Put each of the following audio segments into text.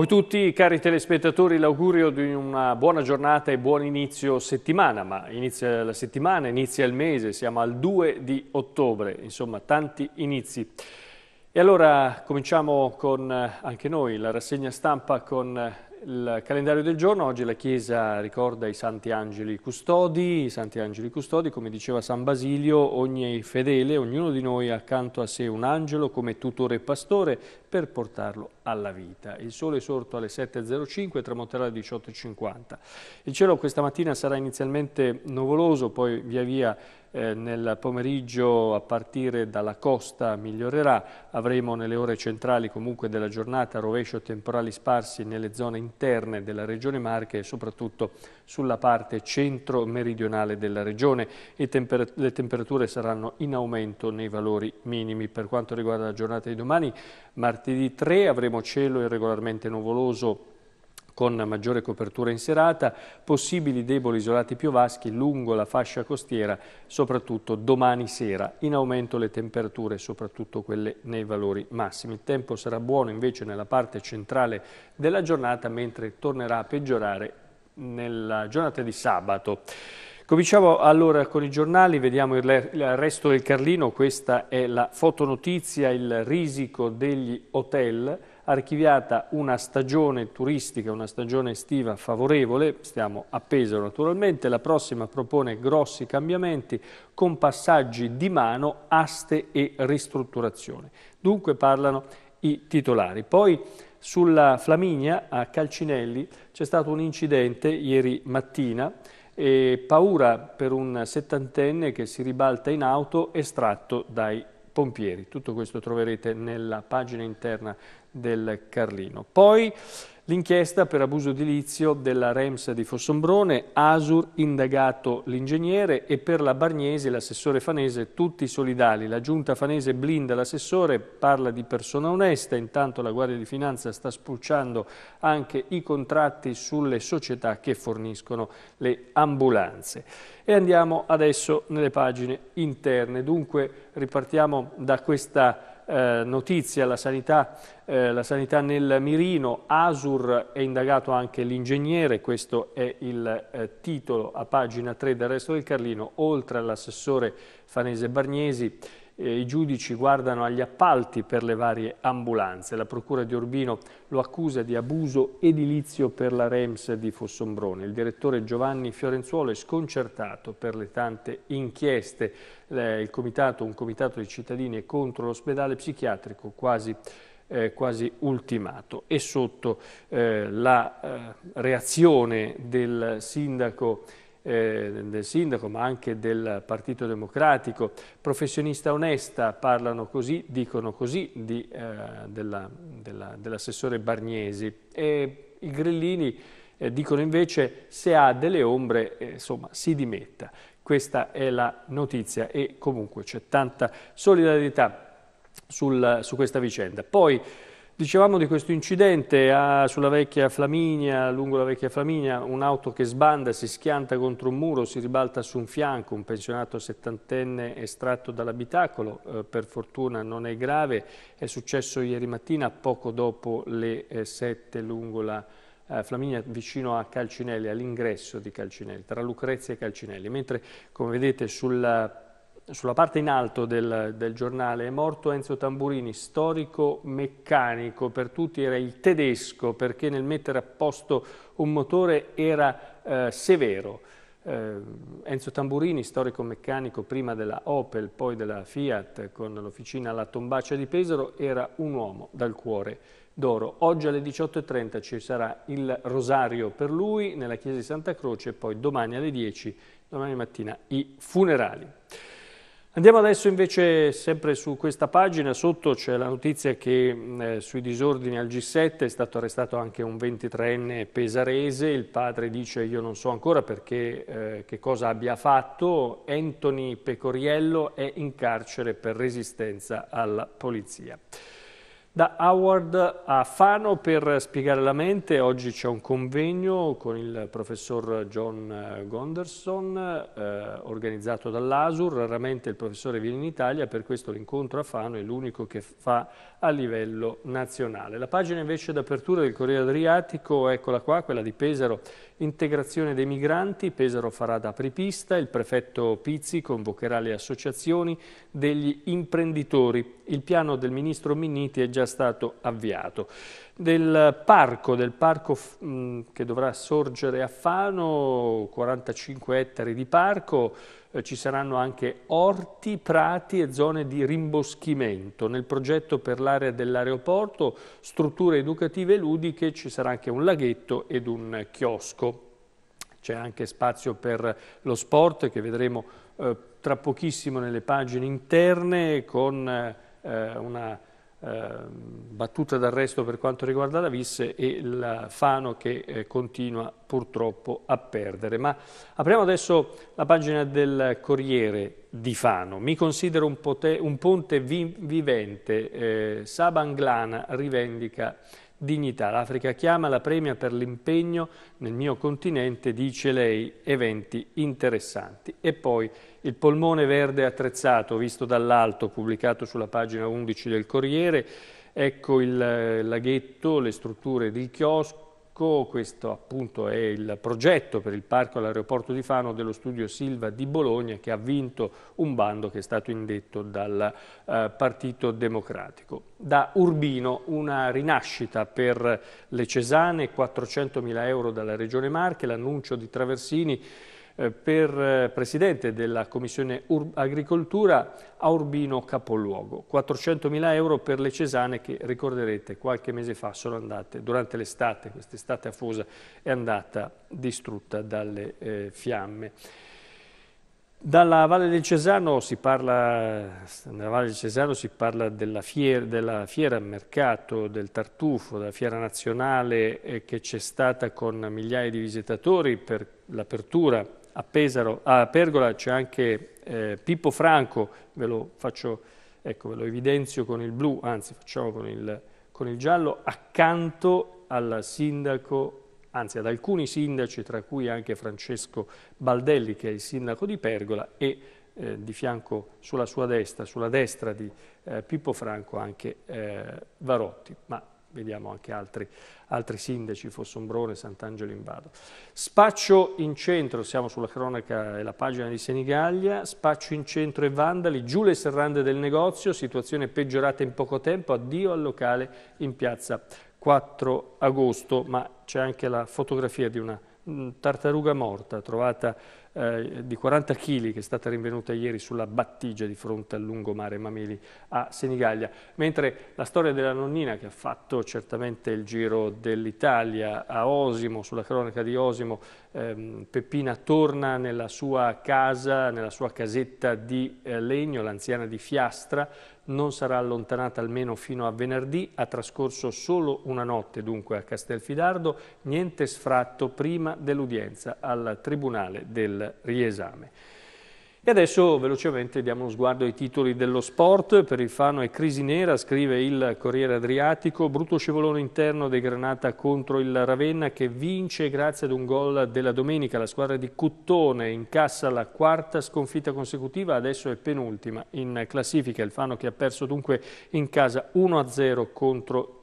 voi tutti, cari telespettatori, l'augurio di una buona giornata e buon inizio settimana, ma inizia la settimana, inizia il mese, siamo al 2 di ottobre, insomma tanti inizi. E allora cominciamo con eh, anche noi la rassegna stampa con eh, il calendario del giorno, oggi la Chiesa ricorda i Santi Angeli Custodi, i Santi Angeli Custodi, come diceva San Basilio, ogni fedele, ognuno di noi ha accanto a sé un angelo come tutore e pastore per portarlo alla vita. Il sole è sorto alle 7.05, tramonterà alle 18.50. Il cielo questa mattina sarà inizialmente nuvoloso, poi via via eh, nel pomeriggio a partire dalla costa migliorerà, avremo nelle ore centrali comunque della giornata rovescio temporali sparsi nelle zone interne della regione Marche e soprattutto sulla parte centro-meridionale della regione e temper le temperature saranno in aumento nei valori minimi. Per quanto riguarda la giornata di domani, martedì 3 avremo cielo irregolarmente nuvoloso con maggiore copertura in serata, possibili deboli isolati piovaschi lungo la fascia costiera, soprattutto domani sera. In aumento le temperature, soprattutto quelle nei valori massimi. Il tempo sarà buono invece nella parte centrale della giornata, mentre tornerà a peggiorare nella giornata di sabato. Cominciamo allora con i giornali, vediamo il resto del Carlino, questa è la fotonotizia, il risico degli hotel archiviata una stagione turistica, una stagione estiva favorevole, stiamo a Pesaro naturalmente, la prossima propone grossi cambiamenti con passaggi di mano, aste e ristrutturazione. Dunque parlano i titolari. Poi sulla Flaminia a Calcinelli c'è stato un incidente ieri mattina e paura per un settantenne che si ribalta in auto estratto dai pompieri. Tutto questo troverete nella pagina interna del Carlino. Poi l'inchiesta per abuso edilizio della Rems di Fossombrone, Asur indagato l'ingegnere e per la Bargnesi l'assessore Fanese tutti solidali. La giunta Fanese blinda l'assessore, parla di persona onesta, intanto la Guardia di Finanza sta spulciando anche i contratti sulle società che forniscono le ambulanze. E andiamo adesso nelle pagine interne, dunque ripartiamo da questa eh, notizia, la sanità, eh, la sanità, nel mirino, Asur è indagato anche l'ingegnere, questo è il eh, titolo a pagina 3 del resto del Carlino, oltre all'assessore Fanese Bargnesi, eh, i giudici guardano agli appalti per le varie ambulanze. La procura di Urbino lo accusa di abuso edilizio per la Rems di Fossombrone. Il direttore Giovanni Fiorenzuolo è sconcertato per le tante inchieste. Eh, il comitato, un comitato di cittadini è contro l'ospedale psichiatrico quasi eh, quasi ultimato e sotto eh, la eh, reazione del sindaco eh, del sindaco ma anche del Partito Democratico, professionista onesta, parlano così, dicono così di, eh, dell'assessore dell Bargnesi. E I grillini eh, dicono invece se ha delle ombre eh, insomma, si dimetta. Questa è la notizia e comunque c'è tanta solidarietà sul, su questa vicenda. Poi, Dicevamo di questo incidente a, ah, sulla vecchia Flaminia, lungo la vecchia Flaminia, un'auto che sbanda, si schianta contro un muro, si ribalta su un fianco, un pensionato settantenne estratto dall'abitacolo, eh, per fortuna non è grave, è successo ieri mattina poco dopo le eh, 7 lungo la eh, Flaminia vicino a Calcinelli, all'ingresso di Calcinelli, tra Lucrezia e Calcinelli, mentre come vedete sulla sulla parte in alto del, del, giornale è morto Enzo Tamburini, storico meccanico, per tutti era il tedesco perché nel mettere a posto un motore era eh, severo. Eh, Enzo Tamburini, storico meccanico prima della Opel, poi della Fiat, con l'officina alla Tombaccia di Pesaro, era un uomo dal cuore d'oro. Oggi alle 18.30 ci sarà il rosario per lui nella chiesa di Santa Croce e poi domani alle 10, domani mattina, i funerali. Andiamo adesso invece sempre su questa pagina, sotto c'è la notizia che eh, sui disordini al G7 è stato arrestato anche un 23enne pesarese, il padre dice io non so ancora perché eh, che cosa abbia fatto, Anthony Pecoriello è in carcere per resistenza alla polizia. Da Howard a Fano per spiegare la mente, oggi c'è un convegno con il professor John Gonderson eh, organizzato dall'ASUR, raramente il professore viene in Italia, per questo l'incontro a Fano è l'unico che fa a livello nazionale. La pagina invece d'apertura del Corriere Adriatico, eccola qua, quella di Pesaro, integrazione dei migranti, Pesaro farà da apripista, il prefetto Pizzi convocherà le associazioni degli imprenditori il piano del ministro Minniti è già stato avviato. Del parco, del parco che dovrà sorgere a Fano, 45 ettari di parco, eh, ci saranno anche orti, prati e zone di rimboschimento. Nel progetto per l'area dell'aeroporto, strutture educative e ludiche, ci sarà anche un laghetto ed un chiosco. C'è anche spazio per lo sport che vedremo eh, tra pochissimo nelle pagine interne con... Eh, eh, una eh, battuta d'arresto per quanto riguarda la visse e il Fano che eh, continua purtroppo a perdere. Ma apriamo adesso la pagina del Corriere di Fano. Mi considero un, un ponte vi vivente, eh, Sabanglana rivendica dignità. L'Africa chiama la premia per l'impegno nel mio continente, dice lei, eventi interessanti. E poi il polmone verde attrezzato, visto dall'alto, pubblicato sulla pagina 11 del Corriere, ecco il eh, laghetto, le strutture di chiosco, Parco, questo appunto è il progetto per il parco all'aeroporto di Fano dello studio Silva di Bologna che ha vinto un bando che è stato indetto dal eh, Partito Democratico. Da Urbino una rinascita per le Cesane, 400.000 euro dalla Regione Marche, l'annuncio di Traversini eh, per eh, Presidente della Commissione Ur Agricoltura a Urbino Capoluogo. 400.000 euro per le Cesane che ricorderete qualche mese fa sono andate, durante l'estate, quest'estate afosa è andata distrutta dalle eh, fiamme. Dalla Valle del Cesano si parla, nella Valle del Cesano si parla della fiera, della fiera mercato, del tartufo, della fiera nazionale eh, che c'è stata con migliaia di visitatori per l'apertura a, Pesaro, a Pergola c'è anche eh, Pippo Franco, ve lo, faccio, ecco, ve lo evidenzio con il blu, anzi facciamo con il, con il giallo, accanto al sindaco, anzi ad alcuni sindaci, tra cui anche Francesco Baldelli, che è il sindaco di Pergola, e eh, di fianco sulla sua destra, sulla destra di eh, Pippo Franco, anche eh, Varotti. Ma vediamo anche altri, altri sindaci, Fossombrone, Sant'Angelo in Vado. Spaccio in centro, siamo sulla cronaca e la pagina di Senigallia, spaccio in centro e vandali, giù le serrande del negozio, situazione peggiorata in poco tempo, addio al locale in piazza 4 agosto, ma c'è anche la fotografia di una mm, tartaruga morta trovata eh, di 40 kg che è stata rinvenuta ieri sulla battigia di fronte al lungomare Mameli a Senigallia. Mentre la storia della nonnina che ha fatto certamente il giro dell'Italia a Osimo, sulla cronaca di Osimo, ehm, Peppina torna nella sua casa, nella sua casetta di eh, legno, l'anziana di Fiastra, non sarà allontanata almeno fino a venerdì, ha trascorso solo una notte dunque a Castelfidardo, niente sfratto prima dell'udienza al Tribunale del riesame. E adesso velocemente diamo uno sguardo ai titoli dello sport. Per il Fano è crisi nera, scrive il Corriere Adriatico. Brutto scivolone interno dei Granata contro il Ravenna che vince grazie ad un gol della domenica. La squadra di Cuttone incassa la quarta sconfitta consecutiva, adesso è penultima in classifica. Il Fano che ha perso dunque in casa 1-0 contro il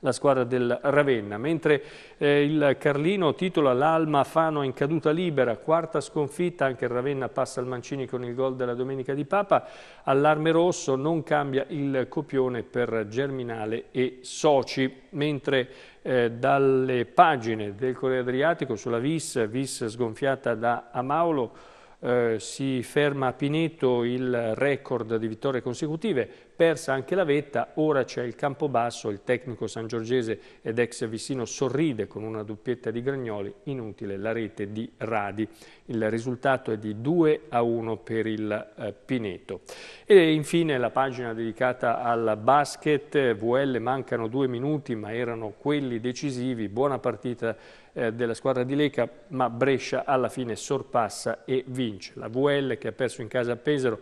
la squadra del Ravenna. Mentre eh, il Carlino titola l'Alma Fano in caduta libera, quarta sconfitta, anche il Ravenna passa al Mancini con il gol della domenica di Papa, allarme rosso, non cambia il copione per Germinale e Soci. Mentre eh, dalle pagine del Corriere Adriatico sulla Vis, Vis sgonfiata da Amaulo, eh, si ferma a Pineto il record di vittorie consecutive, persa anche la vetta, ora c'è il campo basso, il tecnico sangiorgese ed ex vicino sorride con una doppietta di Gragnoli, inutile la rete di Radi. Il risultato è di 2 a 1 per il eh, Pineto. E infine la pagina dedicata al basket, VL mancano due minuti ma erano quelli decisivi, buona partita eh, della squadra di Leca ma Brescia alla fine sorpassa e vince vince, la VL che ha perso in casa a Pesaro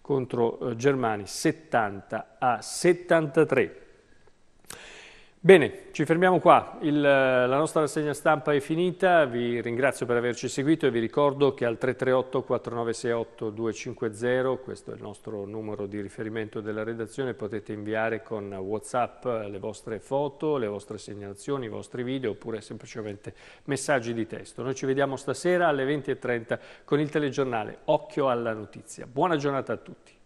contro eh, Germani 70 a 73. Bene, ci fermiamo qua, Il, eh, la nostra rassegna stampa è finita, vi ringrazio per averci seguito e vi ricordo che al 338-4968-250, questo è il nostro numero di riferimento della redazione, potete inviare con Whatsapp le vostre foto, le vostre segnalazioni, i vostri video oppure semplicemente messaggi di testo. Noi ci vediamo stasera alle 20.30 con il telegiornale Occhio alla notizia. Buona giornata a tutti.